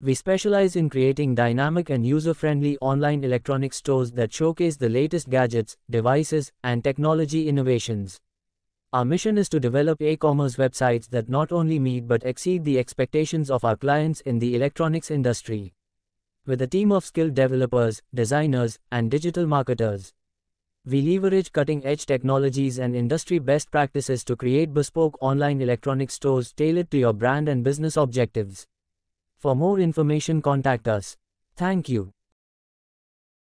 We specialize in creating dynamic and user-friendly online electronic stores that showcase the latest gadgets, devices, and technology innovations. Our mission is to develop e-commerce websites that not only meet but exceed the expectations of our clients in the electronics industry. With a team of skilled developers, designers, and digital marketers, we leverage cutting-edge technologies and industry best practices to create bespoke online electronic stores tailored to your brand and business objectives. For more information contact us. Thank you.